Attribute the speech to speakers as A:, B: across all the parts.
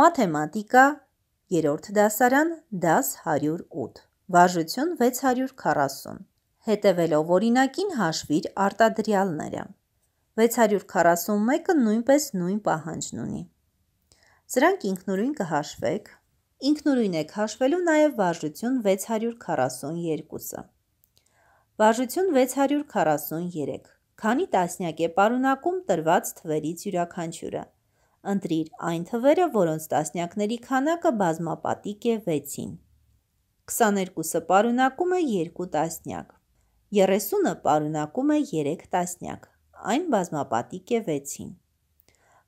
A: մաթեմատիկա 3-րդ դասարան, դաս 108, վարժություն 640։ Հետևելով օրինակին հաշվիր արտադրյալները։ 641-ը նույնպես նույն պահանջն ունի։ Սրանք ինքնուրույն կհաշվեք։ Ինքնուրույն եք հաշվելու նաև վարժություն 642-ը։ Վարժություն 643։ Քանի տասնյակ է պարունակում տրված թվերից յուրաքանչյուրը ընտրիր այն թվերը, որոնց տասնյակների քանակը բազմապատիկ է 6-ին։ 22-ը պարունակում է 2 տասնյակ, 30-ը պարունակում է 3 տասնյակ, այն բազմապատիկ է 6-ին։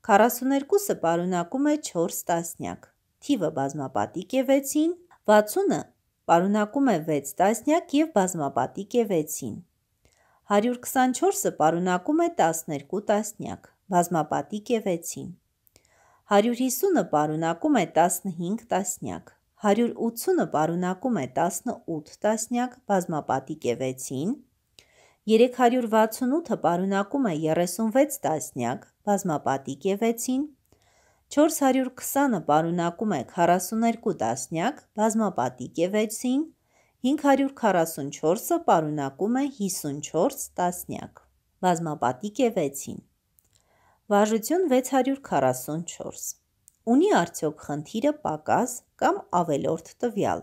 A: 42-ը պարունակում է 4 տասնյակ, թիվը բազմապատիկ է 6-ին, 60-ը պարունակում է 6 տասնյակ եւ բազմապատիկ է 6-ին։ 124-ը պարունակում է 12 տասնյակ, բազմապատիկ է 6-ին։ 150-ը պարունակում է 15 տասնյակ, 180-ը պարունակում է 18 տասնյակ բազմապատիկ է 6-ին, 368-ը պարունակում է 36 տասնյակ բազմապատիկ է 6-ին, 420-ը պարունակում է 42 տասնյակ բազմապատիկ է 6-ին, 544-ը պարունակում է 54 տասնյակ բազմապատիկ է 6-ին։ Վարժություն 644։ Ունի արդյոք խնդիրը պակաս կամ ավելորդ տվյալ։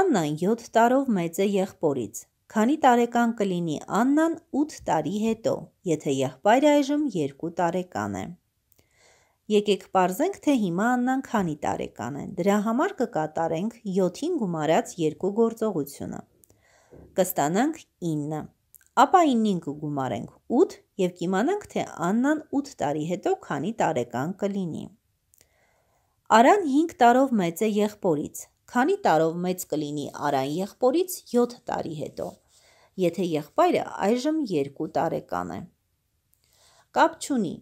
A: Աննան 7 տարով մեծ է եղբորից։ Քանի տարեկան կլինի Աննան 8 տարի հետո, եթե եղբայրը այժմ 2 տարեկան է։ Եկեք parzենք, թե հիմա Աննան քանի տարեկան է։ Դրա համար կկատարենք 7-ին գումարած 2 գործողությունը։ Կստանանք 9 ապա 9-ին կգումարենք 8 և կիմանանք, թե Աննան 8 տարի հետո քանի տարեկան կլինի։ Արան 5 տարով մեծ է եղբորից, քանի տարով մեծ կլինի Արան եղբորից 7 տարի հետո, եթե եղբայրը այժմ 2 տարեկան է։ Կապ չունի,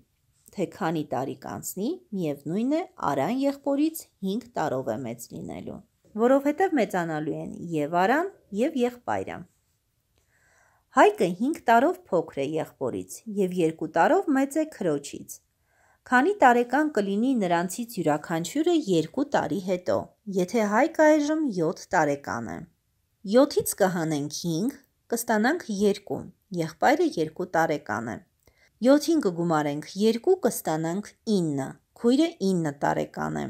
A: թե քանի տարի կանցնի, միևնույն է Արան եղբորից 5 տարով է մեծ լինելու, որովհետև մեծանալու են և Արան, և եղբայրը։ Հայկը 5 տարով փոքր է եղբորից եւ 2 տարով մեծ է քրոջից։ Քանի տարեկան կլինի նրանցից յուրաքանչյուրը 2 տարի հետո, եթե Հայկը այժմ 7 տարեկան է։ 7-ից կհանենք 5, կստանանք 2։ Եղբայրը 2 տարեկան է։ 7-ին կգումարենք 2, կստանանք 9։ Քույրը 9 տարեկան է։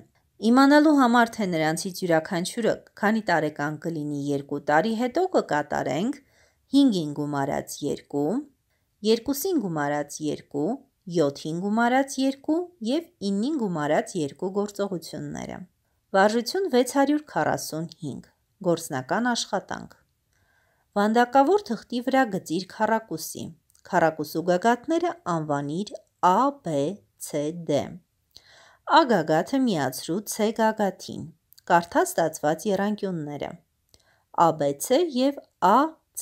A: Իմանալու համար թե նրանցից յուրաքանչյուրը քանի տարեկան կլինի 2 տարի հետո կկատարենք 1 5-ին գումարած 2, 2-ին գումարած 2, 7-ին գումարած 2 և 9-ին գումարած 2 գործողությունները։ Վարժություն 645, գործնական աշխատանք։ Վանդակավոր թղթի վրա գծիր քառակուսի։ Քառակուսու գագաթները անվանիր A, B, C, D։ A գագաթը միացրու C գագաթին։ Կարդա ստացված եռանկյունները։ ABC եւ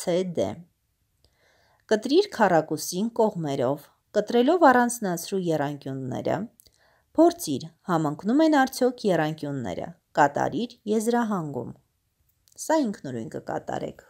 A: CD։ Կտրիր քառակուսին կողմերով, կտրելով առանցնացրու երանգյունները, փորձիր, համընկնում են արդյոք երանգյունները, կատարիր եզրահանգում։ Սա ինքնուրույն կկատարեք։